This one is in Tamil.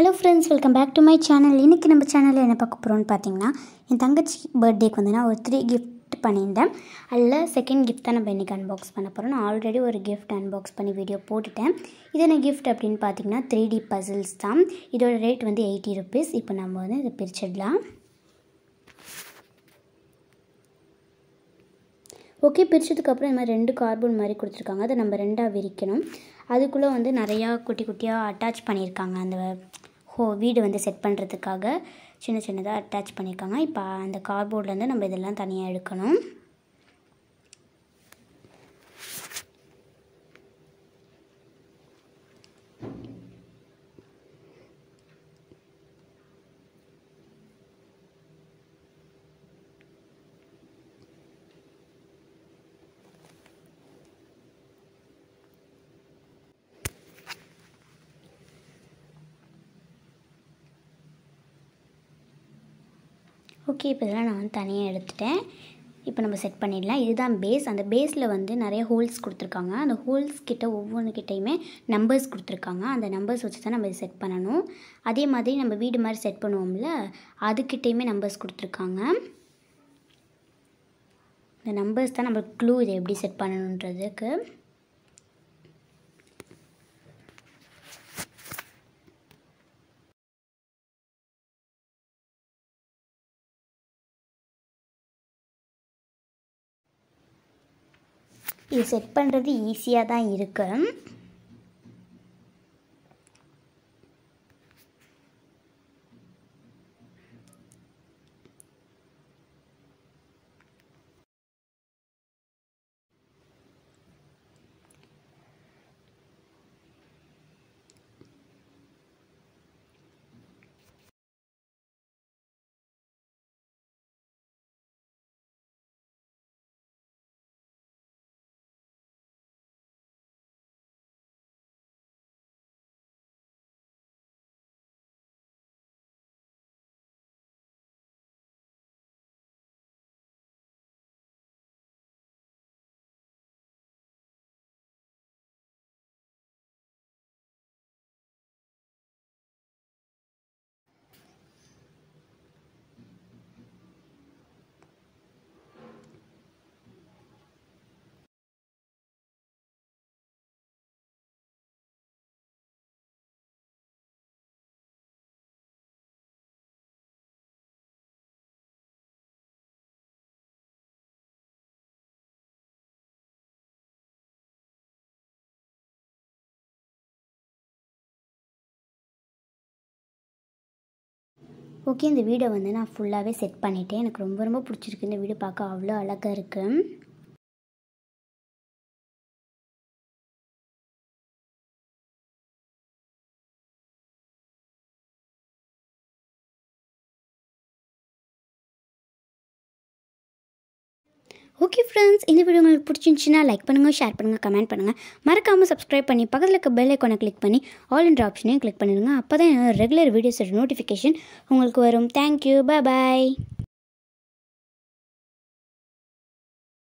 hello friends welcome back to my channel இன்றைக்கி நம்ம சேனலில் என்ன பார்க்க போகிறோம்னு பார்த்தீங்கன்னா என் தங்கச்சி பர்த்டேக்கு வந்து நான் ஒரு த்ரீ கிஃப்ட் பண்ணியிருந்தேன் அதில் செகண்ட் கிஃப்ட் தான் நம்ம இன்றைக்கி அன்பாக்ஸ் பண்ண போகிறோம் நான் ஆல்ரெடி ஒரு கிஃப்ட் அன்பாக்ஸ் பண்ணி வீடியோ போட்டுட்டேன் இது என்ன கிஃப்ட் அப்படின்னு பார்த்தீங்கன்னா த்ரீ டி பசில்ஸ் தான் இதோட ரேட் வந்து எயிட்டி ருபீஸ் இப்போ நம்ம வந்து இதை பிரிச்சிடலாம் ஓகே பிரித்ததுக்கப்புறம் இந்த மாதிரி ரெண்டு கார்பன் மாதிரி கொடுத்துருக்காங்க அதை நம்ம ரெண்டாக விரிக்கணும் அதுக்குள்ளே வந்து நிறையா குட்டி குட்டியாக அட்டாச் பண்ணியிருக்காங்க அந்த ஹோ வீடு வந்து செட் பண்ணுறதுக்காக சின்ன சின்னதாக அட்டாச் பண்ணியிருக்காங்க இப்போ அந்த கார்போர்ட்லேருந்து நம்ம இதெல்லாம் தனியாக எடுக்கணும் ஓகே இப்போ இதெல்லாம் நான் வந்து தனியாக எடுத்துட்டேன் இப்போ நம்ம செட் பண்ணிடலாம் இதுதான் பேஸ் அந்த பேஸில் வந்து நிறைய ஹோல்ஸ் கொடுத்துருக்காங்க அந்த ஹோல்ஸ் கிட்ட கிட்டேயுமே நம்பர்ஸ் கொடுத்துருக்காங்க அந்த நம்பர்ஸ் வச்சு தான் நம்ம செட் பண்ணணும் அதே மாதிரி நம்ம வீடு மாதிரி செட் பண்ணுவோம்ல அதுக்கிட்டேயுமே நம்பர்ஸ் கொடுத்துருக்காங்க இந்த நம்பர்ஸ் தான் நம்ம க்ளூ இதை எப்படி செட் பண்ணணுன்றதுக்கு இது செட் பண்ணுறது ஈஸியாக தான் இருக்குது ஓகே இந்த வீடை வந்து நான் ஃபுல்லாகவே செட் பண்ணிவிட்டேன் எனக்கு ரொம்ப ரொம்ப பிடிச்சிருக்கு இந்த வீடு பார்க்க அவ்வளோ அழகாக இருக்குது ஓகே ஃப்ரெண்ட்ஸ் இந்த வீடியோ உங்களுக்கு பிடிச்சிருந்துச்சின்னா லைக் பண்ணுங்கள் ஷேர் பண்ணுங்கள் கமெண்ட் பண்ணுங்கள் மறக்காமல் சப்ஸ்கிரைப் பண்ணி பக்கத்தில் இருக்க பெல் ஐக்கானை கிளிக் பண்ணி ஆல் என்ற ஆப்ஷனையும் கிளிக் பண்ணிடுங்க அப்போ தான் ரெகுலர் வீடியோஸோட நோட்டிஃபிகேஷன் உங்களுக்கு வரும் தேங்க்யூ பாய்